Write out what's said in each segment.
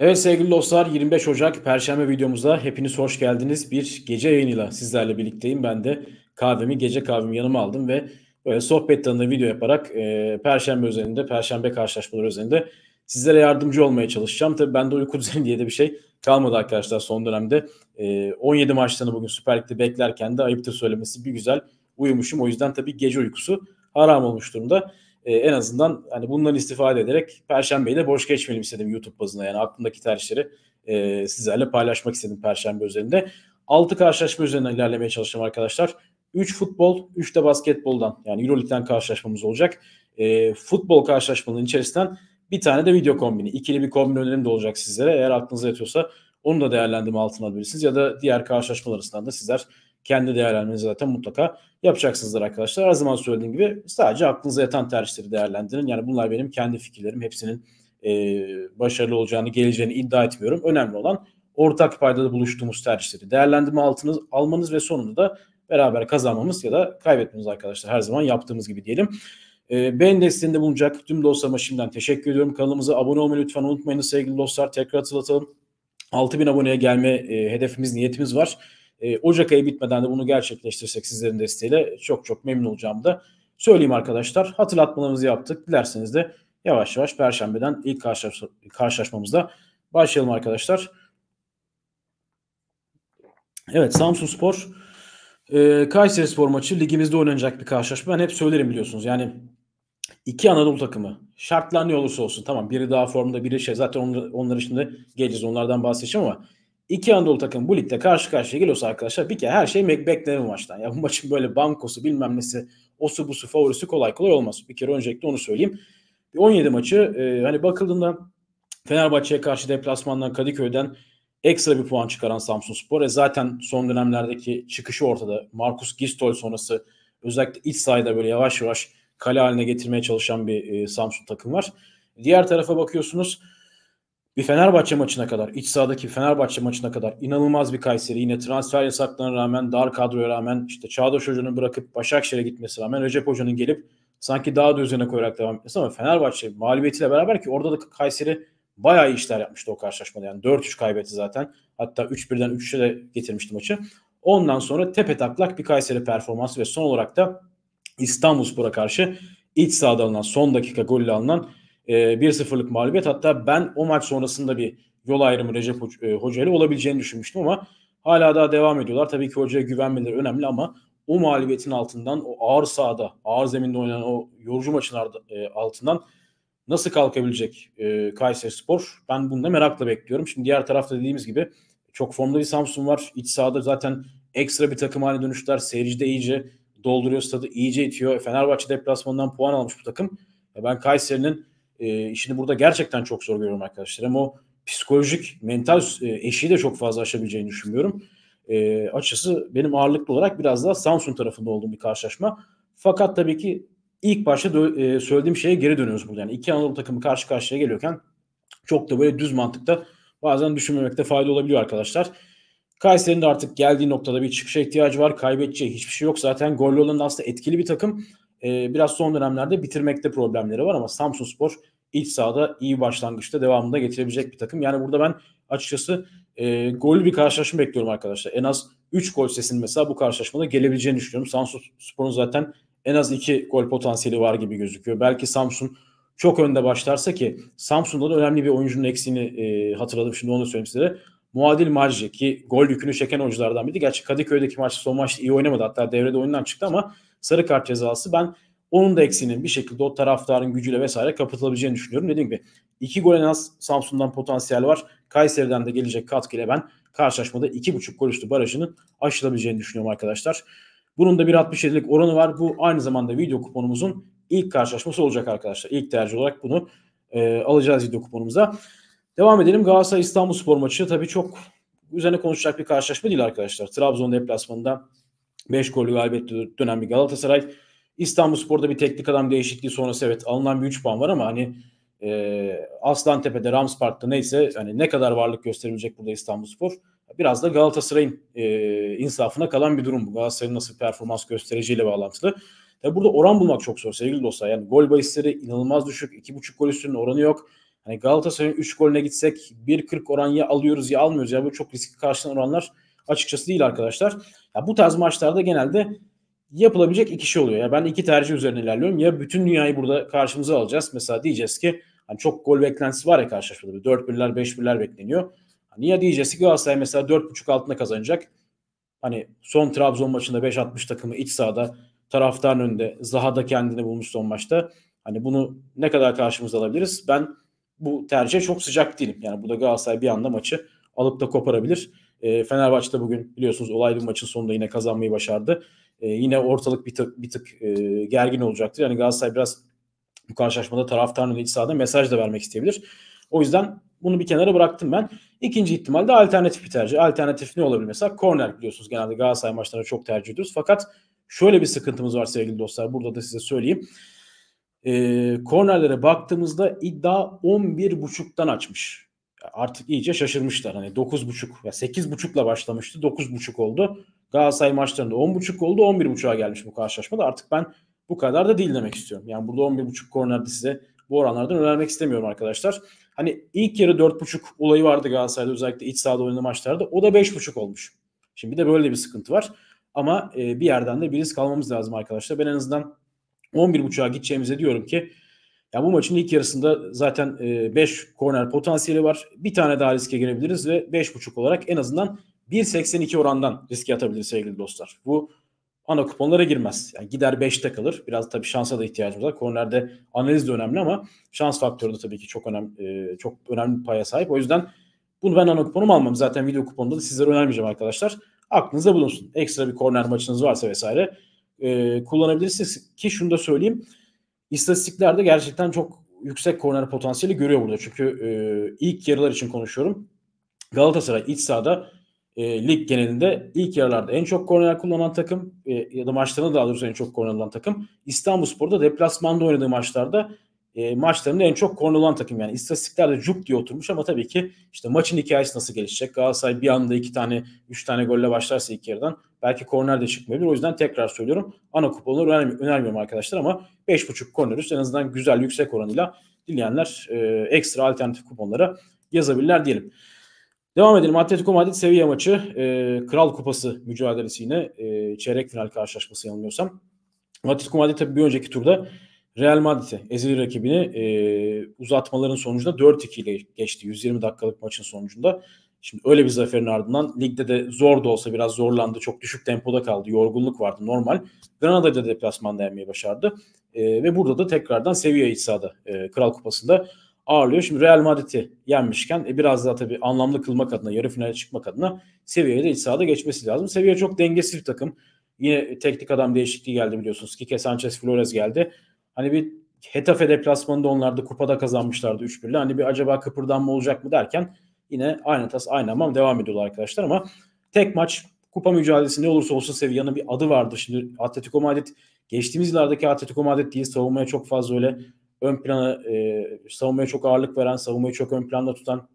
Evet sevgili dostlar 25 Ocak Perşembe videomuzda hepiniz hoş geldiniz. Bir gece yayınıyla sizlerle birlikteyim. Ben de kahvemi, gece kahvemi yanıma aldım ve böyle sohbet tadında video yaparak e, Perşembe özelinde, Perşembe karşılaşmaları özelinde sizlere yardımcı olmaya çalışacağım. Tabii bende uyku düzeni diye de bir şey kalmadı arkadaşlar son dönemde. E, 17 maçlarını bugün Süper Lig'de beklerken de ayıptır söylemesi bir güzel uyumuşum. O yüzden tabii gece uykusu haram olmuş durumda e, en azından hani bundan istifade ederek Perşembe'yi de boş geçmeyelim istedim YouTube bazında. Yani aklımdaki tercihleri e, sizlerle paylaşmak istedim Perşembe üzerinde. 6 karşılaşma üzerinden ilerlemeye çalışacağım arkadaşlar. 3 futbol, 3 de basketboldan yani Euroleague'den karşılaşmamız olacak. E, futbol karşılaşmanın içerisinden bir tane de video kombini. ikili bir kombin önerim de olacak sizlere. Eğer aklınıza yatıyorsa onu da değerlendirme altına alabilirsiniz. Ya da diğer karşılaşmalar arasından da sizler kendi değerlendirmenizi zaten mutlaka yapacaksınızdır arkadaşlar. Her zaman söylediğim gibi sadece aklınıza yatan tercihleri değerlendirin. Yani bunlar benim kendi fikirlerim. Hepsinin e, başarılı olacağını, geleceğini iddia etmiyorum. Önemli olan ortak paydada buluştuğumuz tercihleri değerlendirme altınız almanız ve sonunda da beraber kazanmamız ya da kaybetmemiz arkadaşlar. Her zaman yaptığımız gibi diyelim. E, beğen desteğinde bulunacak tüm dostlarıma şimdiden teşekkür ediyorum. Kanalımıza abone olmayı lütfen unutmayın sevgili dostlar. Tekrar hatırlatalım. 6000 aboneye gelme e, hedefimiz, niyetimiz var e, Ocak ayı bitmeden de bunu gerçekleştirsek sizlerin desteğiyle çok çok memnun olacağım da söyleyeyim arkadaşlar. Hatırlatmalarımızı yaptık. Dilerseniz de yavaş yavaş Perşembe'den ilk karşılaş karşılaşmamızda başlayalım arkadaşlar. Evet Samsun Spor e, Kayseri Spor maçı ligimizde oynanacak bir karşılaşma. Ben hep söylerim biliyorsunuz. Yani iki Anadolu takımı şartlar ne olursa olsun tamam biri daha formda biri şey zaten onları onlar için geleceğiz onlardan bahsedeceğim ama İki Anadolu takım bu ligde karşı karşıya geliyorsa arkadaşlar bir kere her şey beklenir maçtan. Ya bu maçın böyle bankosu bilmem nesi osu busu favorisi kolay kolay olmaz. Bir kere öncelikle onu söyleyeyim. 17 maçı e, hani bakıldığında Fenerbahçe'ye karşı deplasmandan Kadıköy'den ekstra bir puan çıkaran Samsun Spor. E zaten son dönemlerdeki çıkışı ortada. Markus Gistol sonrası özellikle iç sahada böyle yavaş yavaş kale haline getirmeye çalışan bir e, Samsun takım var. Diğer tarafa bakıyorsunuz bir Fenerbahçe maçına kadar, iç sahadaki Fenerbahçe maçına kadar inanılmaz bir Kayseri. Yine transfer yasaklarına rağmen, dar kadroya rağmen, işte Çağdaş Hoca'nın bırakıp Başakşehir'e gitmesine rağmen Recep Hoca'nın gelip sanki daha da üzerine koyarak devam etmesi ama Fenerbahçe mağlubiyetiyle beraber ki orada da Kayseri bayağı iyi işler yapmıştı o karşılaşmada. Yani 4-3 kaybetti zaten. Hatta 3-1'den 3'e de getirmişti maçı. Ondan sonra tepe taklak bir Kayseri performansı ve son olarak da İstanbulspor'a karşı iç sahada alınan son dakika golle alınan e, ee, 1-0'lık mağlubiyet. Hatta ben o maç sonrasında bir yol ayrımı Recep e, Hoca, ile olabileceğini düşünmüştüm ama hala daha devam ediyorlar. Tabii ki hocaya güvenmeleri önemli ama o mağlubiyetin altından, o ağır sahada, ağır zeminde oynanan o yorucu maçın e, altından nasıl kalkabilecek e, Kayseri Spor? Ben bunu da merakla bekliyorum. Şimdi diğer tarafta dediğimiz gibi çok formda bir Samsun var. İç sahada zaten ekstra bir takım haline dönüşler. Seyirci de iyice dolduruyor stadı, iyice itiyor. Fenerbahçe deplasmanından puan almış bu takım. Ben Kayseri'nin e, işini burada gerçekten çok zor görüyorum arkadaşlar. Hem o psikolojik, mental e, eşiği de çok fazla aşabileceğini düşünmüyorum. E, ee, açısı benim ağırlıklı olarak biraz daha Samsun tarafında olduğum bir karşılaşma. Fakat tabii ki ilk başta dö- e, söylediğim şeye geri dönüyoruz burada. Yani iki Anadolu takımı karşı karşıya geliyorken çok da böyle düz mantıkta bazen düşünmemekte fayda olabiliyor arkadaşlar. Kayseri'nin de artık geldiği noktada bir çıkışa ihtiyacı var. Kaybedeceği hiçbir şey yok. Zaten gollü olan aslında etkili bir takım e, biraz son dönemlerde bitirmekte problemleri var ama Samsun Spor iç sahada iyi başlangıçta devamında getirebilecek bir takım. Yani burada ben açıkçası e, gollü bir karşılaşma bekliyorum arkadaşlar. En az 3 gol sesinin mesela bu karşılaşmada gelebileceğini düşünüyorum. Samsun Spor'un zaten en az 2 gol potansiyeli var gibi gözüküyor. Belki Samsun çok önde başlarsa ki Samsun'da da önemli bir oyuncunun eksiğini e, hatırladım. Şimdi onu da söyleyeyim size. Muadil Marci ki gol yükünü çeken oyunculardan biri. Gerçi Kadıköy'deki maçta son maçta iyi oynamadı. Hatta devrede oyundan çıktı ama sarı kart cezası ben onun da eksinin bir şekilde o taraftarın gücüyle vesaire kapatılabileceğini düşünüyorum. Dediğim gibi iki gol en az Samsun'dan potansiyel var. Kayseri'den de gelecek katkıyla ben karşılaşmada 2.5 gol üstü barajını aşılabileceğini düşünüyorum arkadaşlar. Bunun da 1.67'lik oranı var. Bu aynı zamanda video kuponumuzun ilk karşılaşması olacak arkadaşlar. İlk tercih olarak bunu e, alacağız video kuponumuza. Devam edelim. Galatasaray İstanbul Spor maçı tabii çok üzerine konuşacak bir karşılaşma değil arkadaşlar. Trabzon deplasmanında 5 golü galibiyetli dönen bir Galatasaray. İstanbul Spor'da bir teknik adam değişikliği sonrası evet alınan bir 3 puan var ama hani e, Aslantepe'de, Rams Park'ta neyse hani ne kadar varlık gösterilecek burada İstanbul Spor. Biraz da Galatasaray'ın e, insafına kalan bir durum bu. Galatasaray'ın nasıl performans göstereceğiyle bağlantılı. Tabi burada oran bulmak çok zor sevgili dostlar. Yani gol bahisleri inanılmaz düşük. 2.5 gol üstünün oranı yok. Hani Galatasaray'ın 3 golüne gitsek 1.40 oran ya alıyoruz ya almıyoruz. Ya bu çok riskli karşılanan oranlar açıkçası değil arkadaşlar. Ya bu tarz maçlarda genelde yapılabilecek iki şey oluyor. Ya ben iki tercih üzerine ilerliyorum. Ya bütün dünyayı burada karşımıza alacağız. Mesela diyeceğiz ki hani çok gol beklentisi var ya karşılaşmada. 4-1'ler 5-1'ler bekleniyor. Hani ya diyeceğiz ki Galatasaray mesela 4.5 altında kazanacak. Hani son Trabzon maçında 5-60 takımı iç sahada taraftarın önünde Zaha da kendini bulmuş son maçta. Hani bunu ne kadar karşımıza alabiliriz? Ben bu tercihe çok sıcak değilim. Yani burada Galatasaray bir anda maçı alıp da koparabilir. E, ee, Fenerbahçe'de bugün biliyorsunuz olaylı bir maçın sonunda yine kazanmayı başardı. E, yine ortalık bir tık, bir tık e, gergin olacaktır. Yani Galatasaray biraz bu karşılaşmada taraftarın iç sahada mesaj da vermek isteyebilir. O yüzden bunu bir kenara bıraktım ben. İkinci ihtimal de alternatif bir tercih. Alternatif ne olabilir mesela? Korner biliyorsunuz genelde Galatasaray maçlarına çok tercih ediyoruz. Fakat şöyle bir sıkıntımız var sevgili dostlar. Burada da size söyleyeyim. Ee, kornerlere baktığımızda iddia 11.5'tan açmış artık iyice şaşırmışlar. Hani 9.5 ya 8.5'la başlamıştı. 9.5 oldu. Galatasaray maçlarında 10.5 oldu. 11.5'a gelmiş bu karşılaşmada. Artık ben bu kadar da değil demek istiyorum. Yani burada 11.5 kornerde size bu oranlardan önermek istemiyorum arkadaşlar. Hani ilk yarı 4.5 olayı vardı Galatasaray'da özellikle iç sahada oynadığı maçlarda. O da 5.5 olmuş. Şimdi de böyle bir sıkıntı var. Ama e, bir yerden de bir risk almamız lazım arkadaşlar. Ben en azından 11.5'a gideceğimize diyorum ki ya bu maçın ilk yarısında zaten 5 e, korner potansiyeli var. Bir tane daha riske girebiliriz ve 5.5 olarak en azından 1.82 orandan riske atabiliriz sevgili dostlar. Bu ana kuponlara girmez. Yani gider 5'te kalır. Biraz tabii şansa da ihtiyacımız var. Kornerde analiz de önemli ama şans faktörü de tabii ki çok önemli, e, çok önemli bir paya sahip. O yüzden bunu ben ana kuponum almam. Zaten video kuponunda da sizlere önermeyeceğim arkadaşlar. Aklınızda bulunsun. Ekstra bir korner maçınız varsa vesaire e, kullanabilirsiniz. Ki şunu da söyleyeyim. İstatistiklerde gerçekten çok yüksek korner potansiyeli görüyor burada. Çünkü e, ilk yarılar için konuşuyorum. Galatasaray iç sahada e, lig genelinde ilk yarılarda en çok korner kullanan takım e, ya da maçlarında daha doğrusu en çok korner alan takım. İstanbulspor'da deplasmanda oynadığı maçlarda e, maçlarında en çok konulan takım yani istatistiklerde cuk diye oturmuş ama tabii ki işte maçın hikayesi nasıl gelişecek? Galatasaray bir anda iki tane, üç tane golle başlarsa ilk yarıdan belki korner de çıkmayabilir. O yüzden tekrar söylüyorum ana kuponları önermi- önermiyorum arkadaşlar ama beş buçuk üst en azından güzel yüksek oranıyla dileyenler e, ekstra alternatif kuponlara yazabilirler diyelim. Devam edelim. Atletico Madrid seviye maçı. E, Kral Kupası mücadelesi yine. E, çeyrek final karşılaşması yanılmıyorsam. Atletico Madrid tabii bir önceki turda Real Madrid'e ezeli rakibini e, uzatmaların sonucunda 4-2 ile geçti. 120 dakikalık maçın sonucunda. Şimdi öyle bir zaferin ardından ligde de zor da olsa biraz zorlandı. Çok düşük tempoda kaldı. Yorgunluk vardı normal. Granada'da deplasmanda yenmeyi başardı. E, ve burada da tekrardan Sevilla iç sahada e, Kral Kupası'nda ağırlıyor. Şimdi Real Madrid'i yenmişken e, biraz daha tabii anlamlı kılmak adına, yarı finale çıkmak adına Sevilla'yı da iç sahada geçmesi lazım. Sevilla çok dengesiz bir takım. Yine teknik adam değişikliği geldi biliyorsunuz. Kike Sanchez Flores geldi. Hani bir Hetafe deplasmanında onlar da kupada kazanmışlardı 3-1'le. Hani bir acaba kıpırdanma olacak mı derken yine aynı tas aynı ama devam ediyorlar arkadaşlar ama tek maç kupa mücadelesi ne olursa olsun Sevilla'nın bir adı vardı. Şimdi Atletico Madrid geçtiğimiz yıllardaki Atletico Madrid değil savunmaya çok fazla öyle ön plana e, savunmaya çok ağırlık veren, savunmayı çok ön planda tutan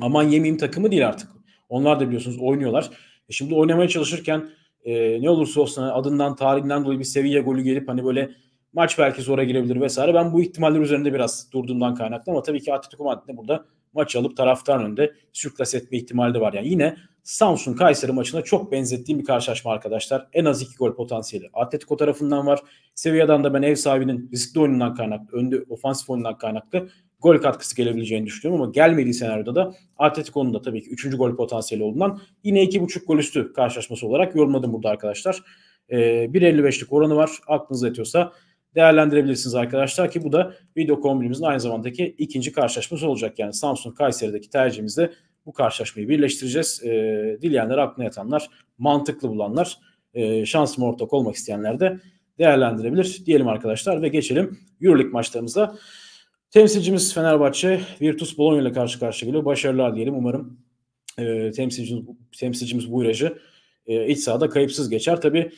aman yemeyeyim takımı değil artık. Onlar da biliyorsunuz oynuyorlar. E şimdi oynamaya çalışırken e, ne olursa olsun hani adından tarihinden dolayı bir Sevilla golü gelip hani böyle maç belki zora girebilir vesaire. Ben bu ihtimaller üzerinde biraz durduğumdan kaynaklı ama tabii ki Atletico Madrid'de burada maç alıp taraftarın önünde sürklas etme ihtimali de var. Yani yine Samsun Kayseri maçına çok benzettiğim bir karşılaşma arkadaşlar. En az iki gol potansiyeli Atletico tarafından var. Sevilla'dan da ben ev sahibinin riskli oyunundan kaynaklı, önde ofansif oyunundan kaynaklı gol katkısı gelebileceğini düşünüyorum ama gelmediği senaryoda da Atletico'nun da tabii ki 3. gol potansiyeli olduğundan yine 2.5 gol üstü karşılaşması olarak yorumladım burada arkadaşlar. Ee, 1.55'lik oranı var. Aklınız yetiyorsa değerlendirebilirsiniz arkadaşlar ki bu da video kombinimizin aynı zamandaki ikinci karşılaşması olacak. Yani Samsung Kayseri'deki tercihimizde bu karşılaşmayı birleştireceğiz. E, dileyenler, aklına yatanlar, mantıklı bulanlar, e, şansıma ortak olmak isteyenler de değerlendirebilir diyelim arkadaşlar ve geçelim Euroleague maçlarımıza. Temsilcimiz Fenerbahçe, Virtus Bologna ile karşı karşıya geliyor. Başarılar diyelim. Umarım e, temsilcimiz, temsilcimiz bu virajı e, iç sahada kayıpsız geçer. Tabii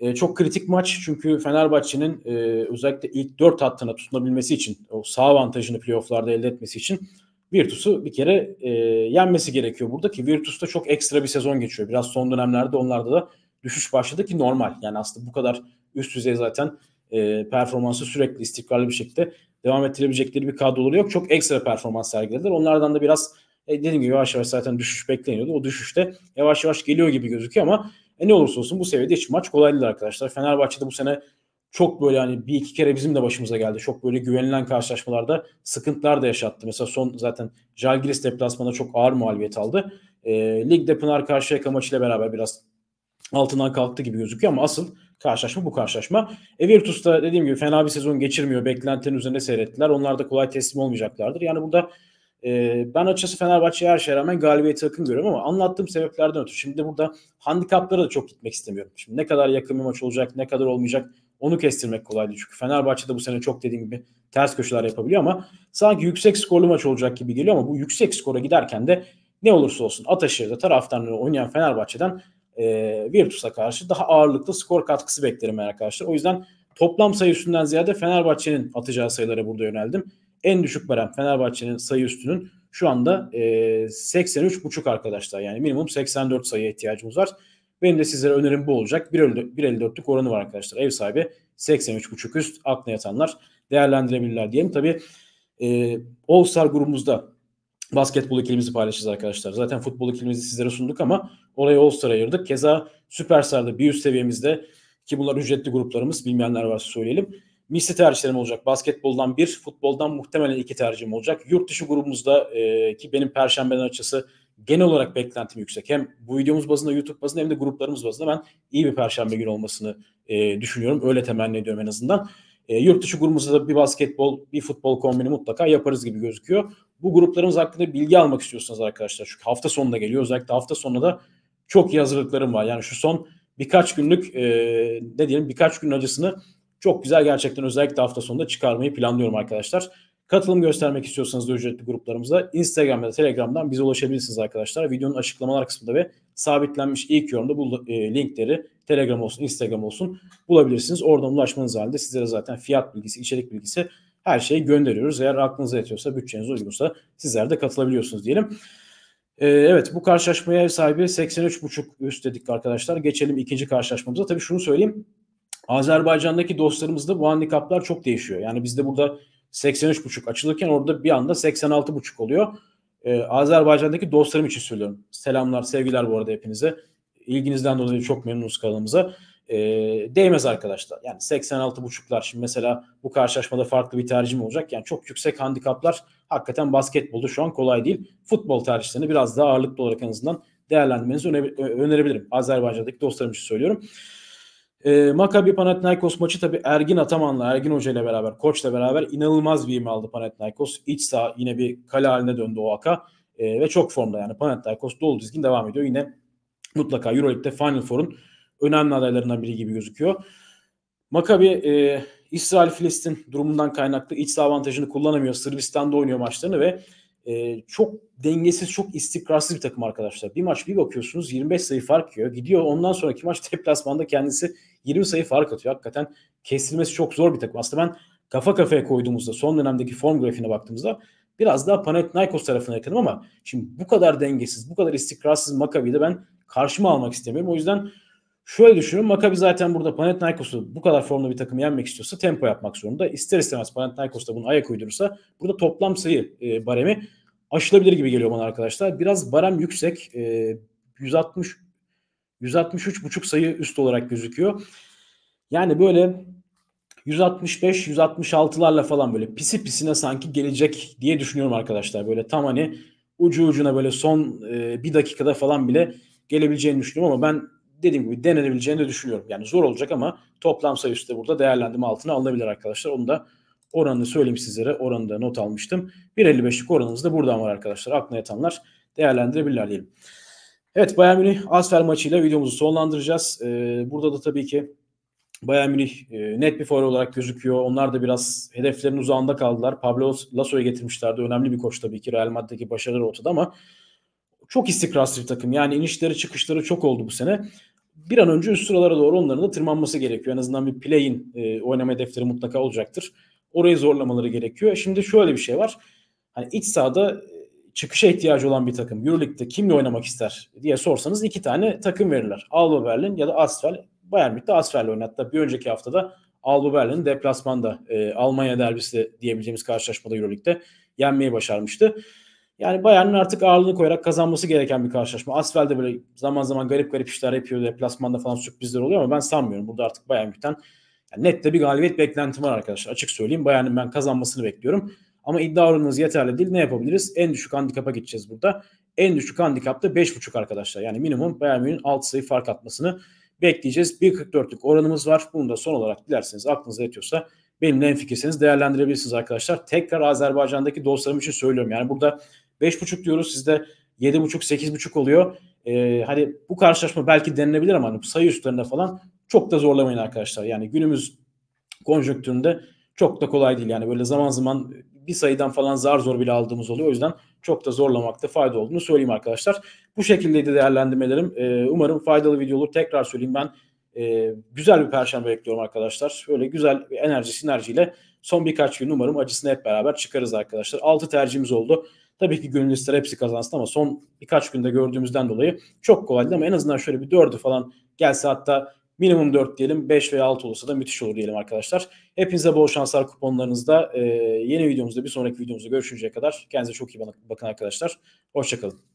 e, çok kritik maç çünkü Fenerbahçe'nin e, özellikle ilk dört hattına tutunabilmesi için o sağ avantajını playofflarda elde etmesi için Virtus'u bir kere e, yenmesi gerekiyor burada ki Virtus'ta çok ekstra bir sezon geçiyor. Biraz son dönemlerde onlarda da düşüş başladı ki normal. Yani aslında bu kadar üst düzey zaten e, performansı sürekli istikrarlı bir şekilde devam ettirebilecekleri bir kadroları yok. Çok ekstra performans sergilediler. Onlardan da biraz e, dediğim gibi yavaş yavaş zaten düşüş bekleniyordu. O düşüş de yavaş yavaş geliyor gibi gözüküyor ama e ne olursa olsun bu seviyede hiç maç kolay değil arkadaşlar. Fenerbahçe'de bu sene çok böyle hani bir iki kere bizim de başımıza geldi. Çok böyle güvenilen karşılaşmalarda sıkıntılar da yaşattı. Mesela son zaten Jalgiris deplasmanda çok ağır mağlubiyet aldı. E, ligde Pınar Karşıyaka maçıyla beraber biraz altından kalktı gibi gözüküyor ama asıl karşılaşma bu karşılaşma. E Virtus da dediğim gibi fena bir sezon geçirmiyor. Beklentilerin üzerine seyrettiler. Onlar da kolay teslim olmayacaklardır. Yani burada ee, ben açıkçası Fenerbahçe'ye her şeye rağmen galibiyeti yakın görüyorum ama anlattığım sebeplerden ötürü. Şimdi burada handikaplara da çok gitmek istemiyorum. Şimdi ne kadar yakın bir maç olacak, ne kadar olmayacak onu kestirmek kolay değil. Çünkü de bu sene çok dediğim gibi ters köşeler yapabiliyor ama sanki yüksek skorlu maç olacak gibi geliyor ama bu yüksek skora giderken de ne olursa olsun Ataşehir'de taraftarları oynayan Fenerbahçe'den e, Virtus'a karşı daha ağırlıklı skor katkısı beklerim arkadaşlar. O yüzden toplam sayı üstünden ziyade Fenerbahçe'nin atacağı sayılara burada yöneldim. En düşük barem Fenerbahçe'nin sayı üstünün şu anda e, 83.5 arkadaşlar. Yani minimum 84 sayıya ihtiyacımız var. Benim de sizlere önerim bu olacak. 1.54'lük oranı var arkadaşlar. Ev sahibi 83.5 üst aklına yatanlar değerlendirebilirler diyelim. tabi e, All Star grubumuzda basketbol ikilimizi paylaşacağız arkadaşlar. Zaten futbol ikilimizi sizlere sunduk ama orayı All Star'a ayırdık. Keza Süperstar'da bir üst seviyemizde ki bunlar ücretli gruplarımız bilmeyenler varsa söyleyelim. Misli tercihlerim olacak. Basketboldan bir, futboldan muhtemelen iki tercihim olacak. Yurt dışı grubumuzda e, ki benim perşembeden açısı genel olarak beklentim yüksek. Hem bu videomuz bazında, YouTube bazında hem de gruplarımız bazında ben iyi bir perşembe günü olmasını e, düşünüyorum. Öyle temenni ediyorum en azından. E, yurt dışı grubumuzda da bir basketbol, bir futbol kombini mutlaka yaparız gibi gözüküyor. Bu gruplarımız hakkında bilgi almak istiyorsanız arkadaşlar çünkü hafta sonunda geliyor. Özellikle hafta sonunda da çok iyi hazırlıklarım var. Yani şu son birkaç günlük e, ne diyelim birkaç gün acısını çok güzel gerçekten özellikle hafta sonunda çıkarmayı planlıyorum arkadaşlar. Katılım göstermek istiyorsanız da ücretli gruplarımıza Instagram ve Telegram'dan bize ulaşabilirsiniz arkadaşlar. Videonun açıklamalar kısmında ve sabitlenmiş ilk yorumda bu e, linkleri Telegram olsun, Instagram olsun bulabilirsiniz. Oradan ulaşmanız halinde sizlere zaten fiyat bilgisi, içerik bilgisi her şeyi gönderiyoruz. Eğer aklınıza yetiyorsa, bütçeniz uygunsa sizler de katılabiliyorsunuz diyelim. Ee, evet bu karşılaşmaya ev sahibi 83.5 üst dedik arkadaşlar. Geçelim ikinci karşılaşmamıza. Tabii şunu söyleyeyim. Azerbaycan'daki dostlarımızda bu handikaplar çok değişiyor. Yani bizde burada 83.5 açılırken orada bir anda 86.5 oluyor. Ee, Azerbaycan'daki dostlarım için söylüyorum. Selamlar, sevgiler bu arada hepinize. İlginizden dolayı çok memnunuz kanalımıza. Ee, değmez arkadaşlar. Yani 86.5'lar şimdi mesela bu karşılaşmada farklı bir tercih olacak? Yani çok yüksek handikaplar hakikaten basketbolda şu an kolay değil. Futbol tercihlerini biraz daha ağırlıklı olarak en azından değerlendirmenizi öne- önerebilirim. Azerbaycan'daki dostlarım için söylüyorum. E, Maccabi Panathinaikos maçı tabi Ergin Ataman'la, Ergin Hoca ile beraber, koçla beraber inanılmaz bir ivme aldı Panathinaikos. İç saha yine bir kale haline döndü o aka. E, ve çok formda yani Panathinaikos dolu dizgin devam ediyor. Yine mutlaka Euroleague'de Final Four'un önemli adaylarından biri gibi gözüküyor. Makabi e, İsrail-Filistin durumundan kaynaklı iç saha avantajını kullanamıyor. Sırbistan'da oynuyor maçlarını ve e, çok dengesiz, çok istikrarsız bir takım arkadaşlar. Bir maç bir bakıyorsunuz 25 sayı fark yiyor. Gidiyor ondan sonraki maç deplasmanda kendisi 20 sayı fark atıyor. Hakikaten kesilmesi çok zor bir takım. Aslında ben kafa kafaya koyduğumuzda son dönemdeki form grafiğine baktığımızda biraz daha Panathinaikos tarafına yakınım ama şimdi bu kadar dengesiz, bu kadar istikrarsız Makabi'de ben karşıma almak istemiyorum. O yüzden Şöyle düşünün Maccabi zaten burada Panathinaikos'u bu kadar formda bir takım yenmek istiyorsa tempo yapmak zorunda. İster istemez Panathinaikos da bunu ayak uydurursa burada toplam sayı e, baremi aşılabilir gibi geliyor bana arkadaşlar. Biraz barem yüksek. E, 160 163,5 sayı üst olarak gözüküyor. Yani böyle 165 166'larla falan böyle pisi pisine sanki gelecek diye düşünüyorum arkadaşlar. Böyle tam hani ucu ucuna böyle son e, bir dakikada falan bile gelebileceğini düşünüyorum ama ben dediğim gibi denenebileceğini de düşünüyorum. Yani zor olacak ama toplam sayısı da burada değerlendirme altına alınabilir arkadaşlar. Onu da oranını söyleyeyim sizlere. Oranı da not almıştım. 1.55'lik oranımız da buradan var arkadaşlar. Aklına yatanlar değerlendirebilirler diyelim. Evet Bayern Münih Asfer maçıyla videomuzu sonlandıracağız. Ee, burada da tabii ki Bayern Münih e, net bir favori olarak gözüküyor. Onlar da biraz hedeflerin uzağında kaldılar. Pablo Lasso'yu getirmişlerdi. Önemli bir koç tabii ki. Real Madrid'deki başarıları ortada ama çok istikrarsız bir takım. Yani inişleri çıkışları çok oldu bu sene. Bir an önce üst sıralara doğru onların da tırmanması gerekiyor. En azından bir play-in e, oynama hedefleri mutlaka olacaktır. Orayı zorlamaları gerekiyor. Şimdi şöyle bir şey var. Hani iç sahada e, çıkışa ihtiyacı olan bir takım EuroLeague'de kimle oynamak ister diye sorsanız iki tane takım verirler. Alba Berlin ya da Asfel. Bayern Münih de Asfel'le oynadı. bir önceki haftada Alba Berlin deplasmanda e, Almanya derbisi de diyebileceğimiz karşılaşmada EuroLeague'de yenmeyi başarmıştı. Yani Bayern'in artık ağırlığını koyarak kazanması gereken bir karşılaşma. Asfel de böyle zaman zaman garip garip işler yapıyor. Deplasmanda falan sürprizler oluyor ama ben sanmıyorum. Burada artık Bayern Münih'ten yani net de bir galibiyet beklentim var arkadaşlar. Açık söyleyeyim. Bayern'in ben kazanmasını bekliyorum. Ama iddia oranınız yeterli değil. Ne yapabiliriz? En düşük handikapa gideceğiz burada. En düşük handikap da 5.5 arkadaşlar. Yani minimum Bayern Münih'in 6 sayı fark atmasını bekleyeceğiz. 1.44'lük oranımız var. Bunu da son olarak dilerseniz aklınıza yetiyorsa benimle en fikirseniz değerlendirebilirsiniz arkadaşlar. Tekrar Azerbaycan'daki dostlarım için söylüyorum. Yani burada 5.5 diyoruz sizde 7.5 8.5 oluyor. Ee, hani bu karşılaşma belki denilebilir ama hani sayı üstlerinde falan çok da zorlamayın arkadaşlar. Yani günümüz konjonktüründe çok da kolay değil. Yani böyle zaman zaman bir sayıdan falan zar zor bile aldığımız oluyor. O yüzden çok da zorlamakta fayda olduğunu söyleyeyim arkadaşlar. Bu şekildeydi değerlendirmelerim. Ee, umarım faydalı video olur. Tekrar söyleyeyim ben e, güzel bir perşembe bekliyorum arkadaşlar. Böyle güzel bir enerji, sinerjiyle son birkaç gün umarım acısını hep beraber çıkarız arkadaşlar. 6 tercihimiz oldu. Tabii ki gönül ister hepsi kazansın ama son birkaç günde gördüğümüzden dolayı çok kolaydı ama en azından şöyle bir 4'ü falan gelse hatta minimum 4 diyelim 5 veya 6 olursa da müthiş olur diyelim arkadaşlar. Hepinize bol şanslar kuponlarınızda. Ee, yeni videomuzda bir sonraki videomuzda görüşünceye kadar kendinize çok iyi bakın arkadaşlar. Hoşçakalın.